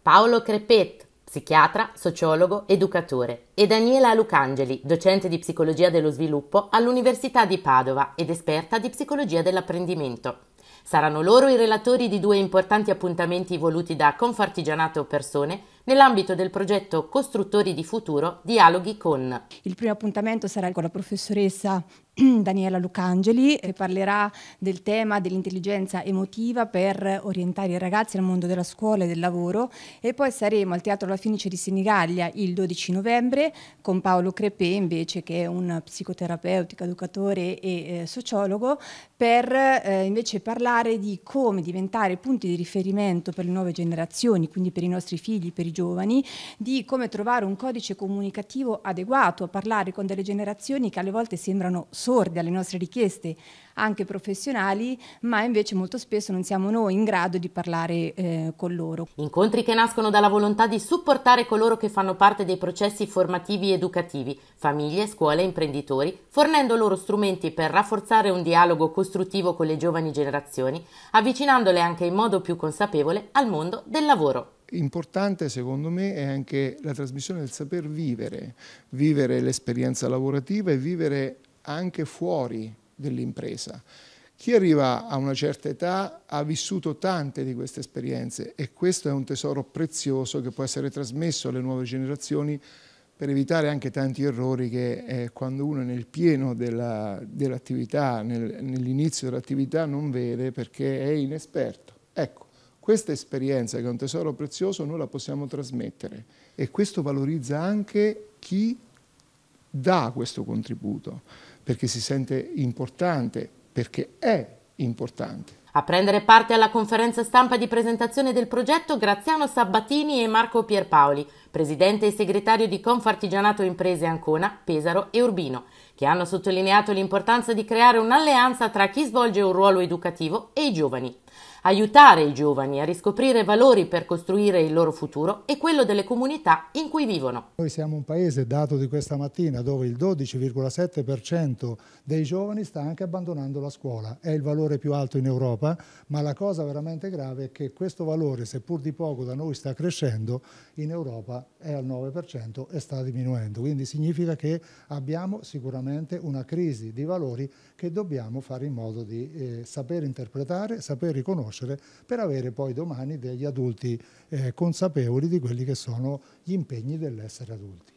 Paolo Crepet, psichiatra, sociologo, educatore, e Daniela Lucangeli, docente di psicologia dello sviluppo all'Università di Padova ed esperta di psicologia dell'apprendimento. Saranno loro i relatori di due importanti appuntamenti voluti da Confartigianato Persone nell'ambito del progetto Costruttori di Futuro Dialoghi con. Il primo appuntamento sarà con la professoressa Daniela Lucangeli che parlerà del tema dell'intelligenza emotiva per orientare i ragazzi al mondo della scuola e del lavoro e poi saremo al Teatro La Finice di Senigallia il 12 novembre con Paolo Crepè invece che è un psicoterapeutico, educatore e eh, sociologo per eh, invece parlare di come diventare punti di riferimento per le nuove generazioni, quindi per i nostri figli, per i giovani di come trovare un codice comunicativo adeguato a parlare con delle generazioni che alle volte sembrano sorde alle nostre richieste, anche professionali, ma invece molto spesso non siamo noi in grado di parlare eh, con loro. Incontri che nascono dalla volontà di supportare coloro che fanno parte dei processi formativi educativi, famiglie, scuole, imprenditori, fornendo loro strumenti per rafforzare un dialogo costruttivo con le giovani generazioni, avvicinandole anche in modo più consapevole al mondo del lavoro. Importante secondo me è anche la trasmissione del saper vivere, vivere l'esperienza lavorativa e vivere anche fuori dell'impresa. Chi arriva a una certa età ha vissuto tante di queste esperienze e questo è un tesoro prezioso che può essere trasmesso alle nuove generazioni per evitare anche tanti errori che eh, quando uno è nel pieno dell'attività, dell nel, nell'inizio dell'attività non vede perché è inesperto. Ecco, questa esperienza, che è un tesoro prezioso, noi la possiamo trasmettere e questo valorizza anche chi dà questo contributo, perché si sente importante, perché è importante. A prendere parte alla conferenza stampa di presentazione del progetto Graziano Sabbatini e Marco Pierpaoli, presidente e segretario di Confartigianato Imprese Ancona, Pesaro e Urbino, che hanno sottolineato l'importanza di creare un'alleanza tra chi svolge un ruolo educativo e i giovani aiutare i giovani a riscoprire valori per costruire il loro futuro e quello delle comunità in cui vivono. Noi siamo un paese, dato di questa mattina, dove il 12,7% dei giovani sta anche abbandonando la scuola. È il valore più alto in Europa, ma la cosa veramente grave è che questo valore, seppur di poco da noi sta crescendo, in Europa è al 9% e sta diminuendo. Quindi significa che abbiamo sicuramente una crisi di valori che dobbiamo fare in modo di eh, saper interpretare, saper riconoscere conoscere per avere poi domani degli adulti eh, consapevoli di quelli che sono gli impegni dell'essere adulti.